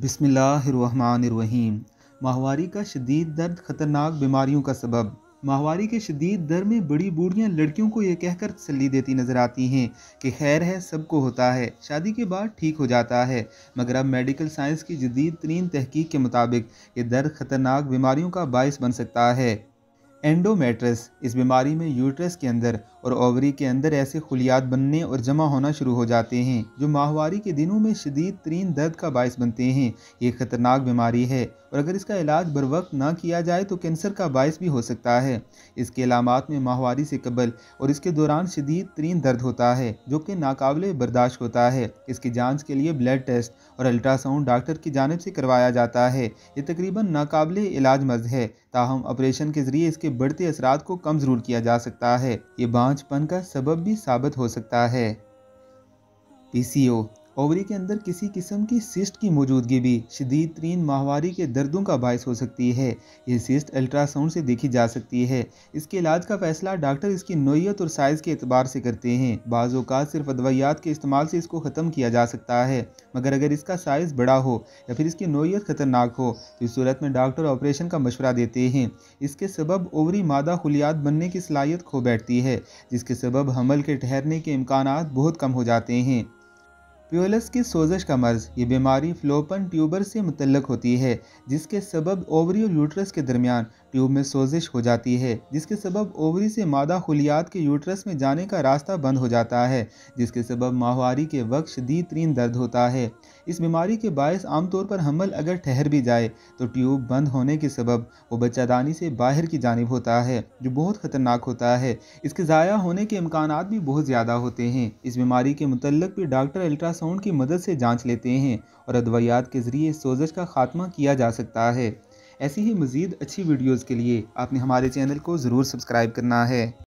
बिसमीम माहवारी का शदीद दर्द ख़तरनाक बीमारियों का सबब माहवारी के शदीद दर में बड़ी बूढ़ियाँ लड़कियों को ये कहकर तसली देती नज़र आती हैं कि खैर है सबको होता है शादी के बाद ठीक हो जाता है मगर अब मेडिकल साइंस की जदीद तरीन तहकीक के मुताबिक ये दर्द ख़तरनाक बीमारियों का बायस बन सकता है एंडोमेट्रस इस बीमारी में यूट्रस के अंदर और ओवरी के अंदर ऐसे खुलियात बनने और जमा होना शुरू हो जाते हैं जो माहवारी के दिनों में शदीद तरीन दर्द का बायस बनते हैं ये ख़तरनाक बीमारी है और अगर इसका इलाज बर वक्त ना किया जाए तो कैंसर का बायस भी हो सकता है इसके अलामत में माहवारी से कबल और इसके दौरान शदीद तरीन दर्द होता है जो कि नाकबले बर्दाश्त होता है इसकी जाँच के लिए ब्लड टेस्ट और अल्ट्रासाउंड डॉक्टर की जानब से करवाया जाता है ये तकरीबन नाकबले इलाज मर्ज है ताहम ऑपरेशन के जरिए इसके बढ़ते असरात को कम जरूर किया जा सकता है ये बांझपन का सबब भी साबित हो सकता है पीसीओ ओवरी के अंदर किसी किस्म की सिस्ट की मौजूदगी भी शदीद तरीन माहवारी के दर्दों का बायस हो सकती है ये सिस्ट अल्ट्रासाउंड से देखी जा सकती है इसके इलाज का फैसला डॉक्टर इसकी नोयत और साइज़ के अतबार से करते हैं बाज़ात सिर्फ अदवायात के इस्तेमाल से इसको ख़त्म किया जा सकता है मगर अगर इसका साइज़ बड़ा हो या फिर इसकी नोयत ख़तरनाक हो तो इस सूरत में डॉक्टर ऑपरेशन का मशवरा देते हैं इसके सबब ओवरी मादा खुलियात बनने की सलाहियत खो बैठती है जिसके सबब हमल के ठहरने के इम्कान बहुत कम हो जाते हैं प्योलस की सोजश का मर्ज ये बीमारी फ्लोपन ट्यूबर से मुतलक होती है जिसके सबब ओवरी और यूट्रस के दरमियान ट्यूब में सोजिश हो जाती है जिसके सबब ओवरी से मादा खुलियात के यूट्रस में जाने का रास्ता बंद हो जाता है जिसके सबब माहवारी के वक्त शदी तरीन दर्द होता है इस बीमारी के बायस आमतौर पर हमल अगर ठहर भी जाए तो ट्यूब बंद होने के सबब वो बच्चादानी से बाहर की जानब होता है जो बहुत ख़तरनाक होता है इसके ज़ाया होने के इम्कान भी बहुत ज़्यादा होते हैं इस बीमारी के मतलब भी डॉक्टर अल्ट्रासाउंड की मदद से जाँच लेते हैं और अद्वियात के ज़रिए सोजश का खात्मा किया जा सकता है ऐसी ही मज़ीद अच्छी वीडियोज़ के लिए आपने हमारे चैनल को ज़रूर सब्सक्राइब करना है